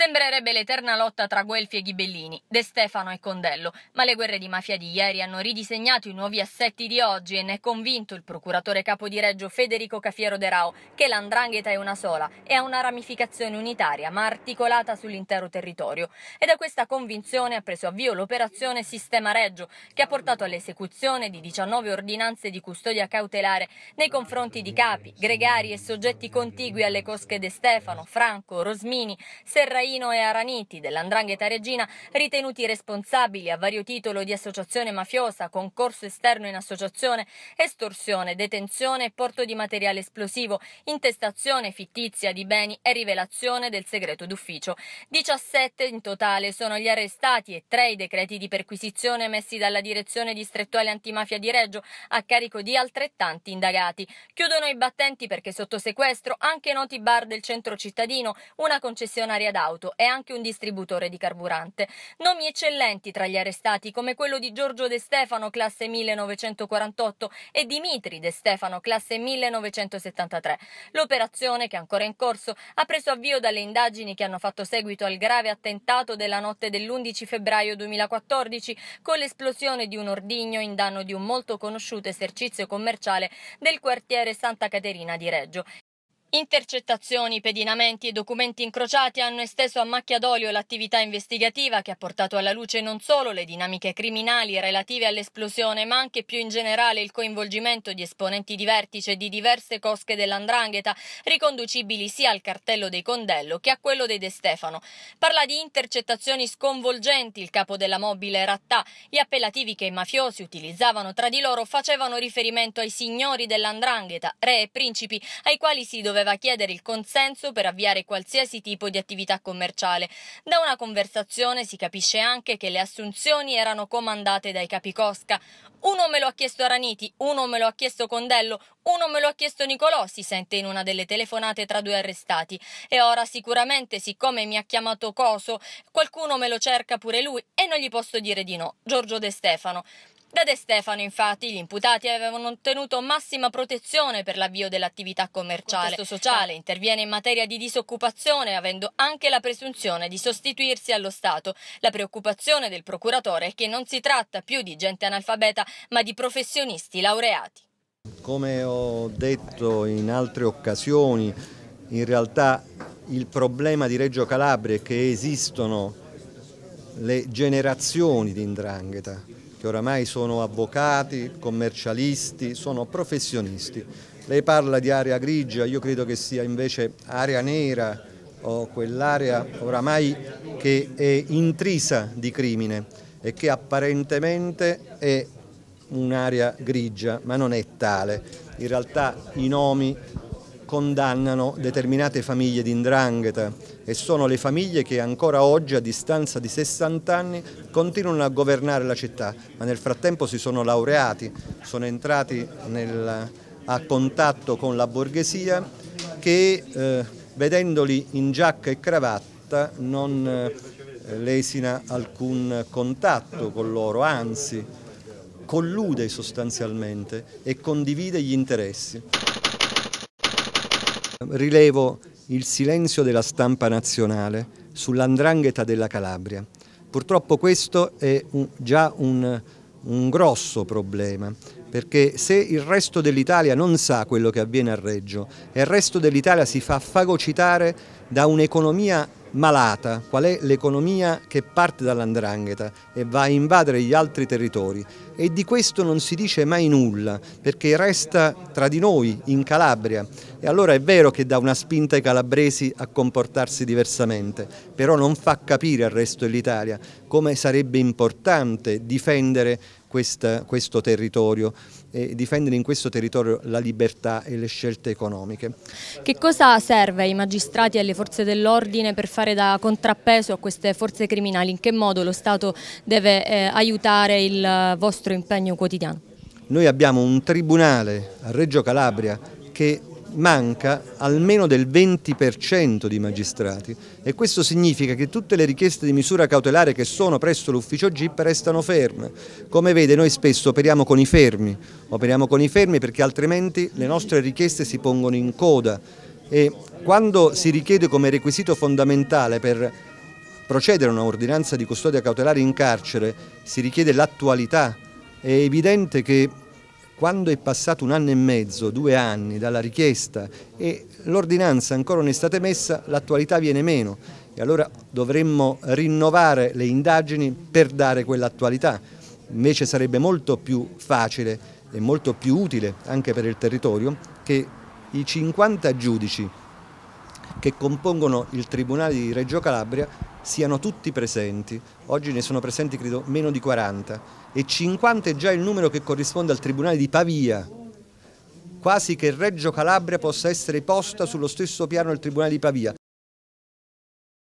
Sembrerebbe l'eterna lotta tra Guelfi e Ghibellini, De Stefano e Condello, ma le guerre di mafia di ieri hanno ridisegnato i nuovi assetti di oggi e ne è convinto il procuratore capo di Reggio Federico Cafiero De Rao che l'andrangheta è una sola e ha una ramificazione unitaria ma articolata sull'intero territorio. E da questa convinzione ha preso avvio l'operazione Sistema Reggio che ha portato all'esecuzione di 19 ordinanze di custodia cautelare nei confronti di capi, gregari e soggetti contigui alle cosche De Stefano, Franco, Rosmini, Serraini Zaino e Araniti dell'Andrangheta Regina, ritenuti responsabili a vario titolo di associazione mafiosa, concorso esterno in associazione, estorsione, detenzione e porto di materiale esplosivo, intestazione fittizia di beni e rivelazione del segreto d'ufficio. 17 in totale sono gli arrestati e 3 i decreti di perquisizione emessi dalla Direzione Distrettuale Antimafia di Reggio a carico di altrettanti indagati. Chiudono i battenti perché sotto sequestro anche noti bar del centro cittadino, una concessionaria d'auto auto e anche un distributore di carburante. Nomi eccellenti tra gli arrestati come quello di Giorgio De Stefano, classe 1948, e Dimitri De Stefano, classe 1973. L'operazione, che è ancora in corso, ha preso avvio dalle indagini che hanno fatto seguito al grave attentato della notte dell'11 febbraio 2014 con l'esplosione di un ordigno in danno di un molto conosciuto esercizio commerciale del quartiere Santa Caterina di Reggio. Intercettazioni, pedinamenti e documenti incrociati hanno esteso a macchia d'olio l'attività investigativa che ha portato alla luce non solo le dinamiche criminali relative all'esplosione, ma anche più in generale il coinvolgimento di esponenti di vertice di diverse cosche dell'andrangheta, riconducibili sia al cartello dei Condello che a quello dei De Stefano. Parla di intercettazioni sconvolgenti il capo della mobile Rattà. Gli appellativi che i mafiosi utilizzavano tra di loro facevano riferimento ai signori dell'andrangheta, re e principi, ai quali si doveva doveva chiedere il consenso per avviare qualsiasi tipo di attività commerciale. Da una conversazione si capisce anche che le assunzioni erano comandate dai capi Cosca. Uno me lo ha chiesto Araniti, uno me lo ha chiesto Condello, uno me lo ha chiesto Nicolò, si sente in una delle telefonate tra due arrestati. E ora sicuramente, siccome mi ha chiamato Coso, qualcuno me lo cerca pure lui e non gli posso dire di no. Giorgio De Stefano. Da De Stefano, infatti, gli imputati avevano ottenuto massima protezione per l'avvio dell'attività commerciale. Questo sociale interviene in materia di disoccupazione, avendo anche la presunzione di sostituirsi allo Stato. La preoccupazione del procuratore è che non si tratta più di gente analfabeta, ma di professionisti laureati. Come ho detto in altre occasioni, in realtà il problema di Reggio Calabria è che esistono le generazioni di indrangheta che oramai sono avvocati, commercialisti, sono professionisti. Lei parla di area grigia, io credo che sia invece area nera o quell'area oramai che è intrisa di crimine e che apparentemente è un'area grigia, ma non è tale. In realtà i nomi condannano determinate famiglie di indrangheta e sono le famiglie che ancora oggi a distanza di 60 anni continuano a governare la città, ma nel frattempo si sono laureati, sono entrati nel, a contatto con la borghesia che eh, vedendoli in giacca e cravatta non eh, lesina alcun contatto con loro, anzi collude sostanzialmente e condivide gli interessi rilevo il silenzio della stampa nazionale sull'andrangheta della Calabria. Purtroppo questo è un, già un, un grosso problema perché se il resto dell'Italia non sa quello che avviene a Reggio e il resto dell'Italia si fa fagocitare da un'economia malata, qual è l'economia che parte dall'andrangheta e va a invadere gli altri territori e di questo non si dice mai nulla perché resta tra di noi in Calabria e allora è vero che dà una spinta ai calabresi a comportarsi diversamente, però non fa capire al resto dell'Italia come sarebbe importante difendere questa, questo territorio e difendere in questo territorio la libertà e le scelte economiche. Che cosa serve ai magistrati e alle forze dell'ordine per fare da contrappeso a queste forze criminali? In che modo lo Stato deve eh, aiutare il vostro impegno quotidiano? Noi abbiamo un tribunale a Reggio Calabria che manca almeno del 20% di magistrati e questo significa che tutte le richieste di misura cautelare che sono presso l'ufficio GIP restano ferme. Come vede noi spesso operiamo con i fermi, operiamo con i fermi perché altrimenti le nostre richieste si pongono in coda e quando si richiede come requisito fondamentale per procedere a un'ordinanza di custodia cautelare in carcere si richiede l'attualità, è evidente che quando è passato un anno e mezzo, due anni dalla richiesta e l'ordinanza ancora non è stata emessa, l'attualità viene meno e allora dovremmo rinnovare le indagini per dare quell'attualità. Invece sarebbe molto più facile e molto più utile anche per il territorio che i 50 giudici che compongono il Tribunale di Reggio Calabria siano tutti presenti. Oggi ne sono presenti credo meno di 40 e 50 è già il numero che corrisponde al Tribunale di Pavia. Quasi che Reggio Calabria possa essere posta sullo stesso piano del Tribunale di Pavia,